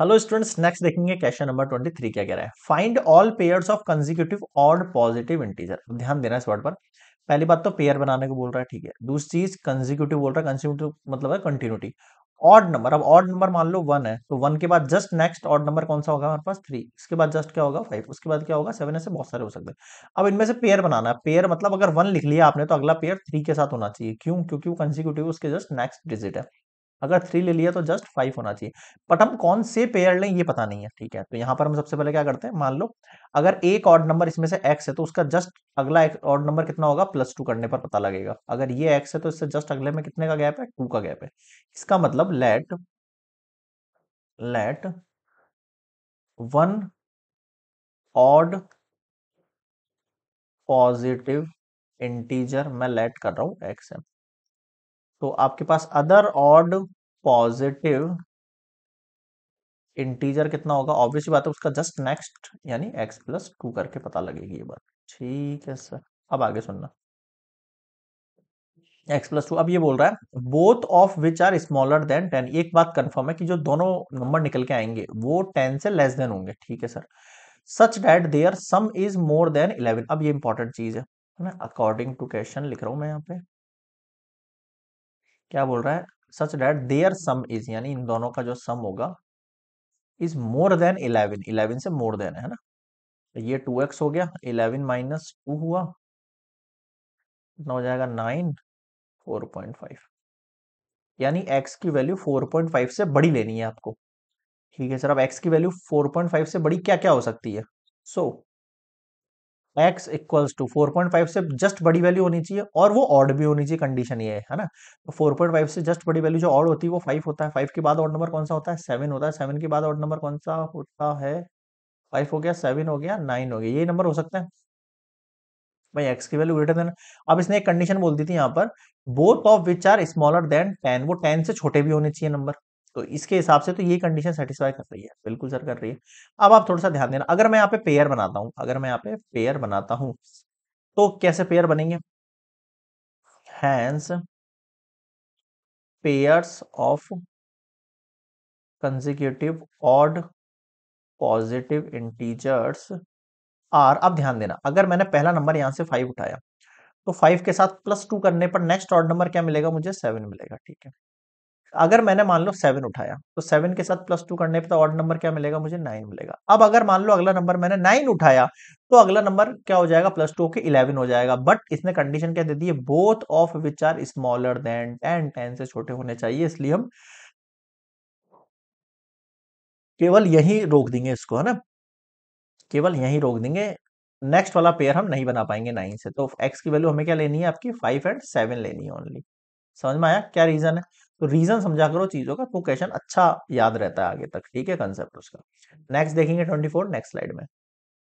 hello students next देखेंगे question number twenty three क्या कह रहा है find all pair of consecutive odd positive integer ध्यान देना इस वर्ड पर पहली बात तो पेयर बनाने को बोल रहा है ठीक है दूसरी चीज कंजिक्यूटिव बोल रहा है कंजिक्यूटिव मतलब है कंटिन्यूटी ऑड नंबर अब ऑड नंबर मान लो वन है तो वन के बाद जस्ट नेक्स्ट ऑड नंबर कौन सा होगा हमारे पास थ्री इसके बाद जस्ट क्या होगा फाइव उसके बाद क्या होगा सेवन ऐसे बहुत सारे हो सकते हैं अब इनमें से पेयर बनाना है पेयर मतलब अगर वन लिख लिया आपने तो अगला पेयर थ्री के साथ होना चाहिए क्यों क्योंकि वो कंजिक्यूटिव उसके जस्ट नेक्स्ट डिजिट है अगर थ्री ले लिया तो जस्ट फाइव होना चाहिए बट हम कौन से पेयर लें ये पता नहीं है ठीक है तो यहाँ पर हम सबसे पहले क्या करते हैं मान लो अगर एक ऑड नंबर इसमें से एक्स है तो उसका जस्ट अगला एक ऑड नंबर कितना होगा प्लस टू करने पर पता लगेगा अगर ये एक्स है तो इससे जस्ट अगले में कितने का गैप है टू का गैप है इसका मतलब let let one odd positive integer मैं लेट कर रहा हूं एक्स है तो आपके पास अदर ऑड पॉजिटिव इंटीजर कितना होगा ऑब्वियसली बात है उसका जस्ट नेक्स्ट यानी x प्लस टू करके पता लगेगी ये बात ठीक है सर अब आगे सुनना x प्लस टू अब ये बोल रहा है both of which are smaller than ten एक बात कंफर्म है कि जो दोनों नंबर निकल के आएंगे वो टेन से लेस देन होंगे ठीक है sir such that their sum is more than eleven अब ये इंपॉर्टेंट चीज है अकॉर्डिंग टू क्वेश्चन लिख रहा हूँ मैं यहाँ पे क्या बोल रहा है such that their sum is यानी इन दोनों का जो सम होगा is more than eleven eleven से मोर देन है ना तो ये टू एक्स हो गया इलेवन माइनस टू हुआ कितना हो जाएगा नाइन फोर पॉइंट फाइव यानी एक्स की वैल्यू फोर पॉइंट फाइव से बड़ी लेनी है आपको ठीक है सर अब एक्स की वैल्यू फोर पॉइंट फाइव से बड़ी क्या क्या हो सकती है so so, x equals to four point five से जस्ट बड़ी वैल्यू होनी चाहिए और वो ऑड भी होनी चाहिए कंडीशन ये है ना तो फोर पॉइंट फाइव से जस्ट बड़ी वैल्यू जो ऑड होती है वो फाइव होता है फाइव के बाद ऑड नंबर कौन सा होता है सेवन होता है सेवन के बाद ऑड नंबर कौन सा होता है फाइव हो गया सेवन हो गया नाइन हो गया ये नंबर हो सकता है भाई एक्स की वैल्यू ग्रेटर देन अब इसने एक कंडीशन बोल दी थी यहाँ पर both of which are smaller than ten वो टेन से छोटे भी होने चाहिए नंबर तो इसके हिसाब से तो ये कंडीशन सेटिस्फाई कर रही है बिल्कुल सर कर रही है अब आप थोड़ा सा ध्यान देना अगर मैं यहाँ पे पेयर बनाता हूँ अगर मैं यहाँ पे पेयर बनाता हूँ तो कैसे पेयर बनेंगे hence pairs of consecutive odd positive integers are अब ध्यान देना अगर मैंने पहला नंबर यहां से फाइव उठाया तो फाइव के साथ प्लस टू करने पर नेक्स्ट ऑर्ड नंबर क्या मिलेगा मुझे सेवन मिलेगा ठीक है अगर मैंने मान लो सेवन उठाया तो सेवन के साथ प्लस टू करने पर तो ऑड नंबर क्या मिलेगा मुझे नाइन मिलेगा अब अगर मान लो अगला नंबर मैंने नाइन उठाया तो अगला नंबर क्या हो जाएगा प्लस टू के इलेवन हो जाएगा बट इसने कंडीशन क्या दे दी है both of which are smaller than ten ten से छोटे होने चाहिए इसलिए हम केवल यही रोक देंगे इसको है ना केवल यही रोक देंगे नेक्स्ट वाला पेयर हम नहीं बना पाएंगे नाइन से तो एक्स की वैल्यू हमें क्या लेनी है आपकी फाइव एंड सेवन लेनी है ओनली समझ में आया क्या रीजन है तो रीजन समझा करो चीजों का तो क्वेश्चन अच्छा याद रहता है आगे तक ठीक है कंसेप्ट उसका नेक्स्ट देखेंगे ट्वेंटी फोर नेक्स्ट स्लाइड में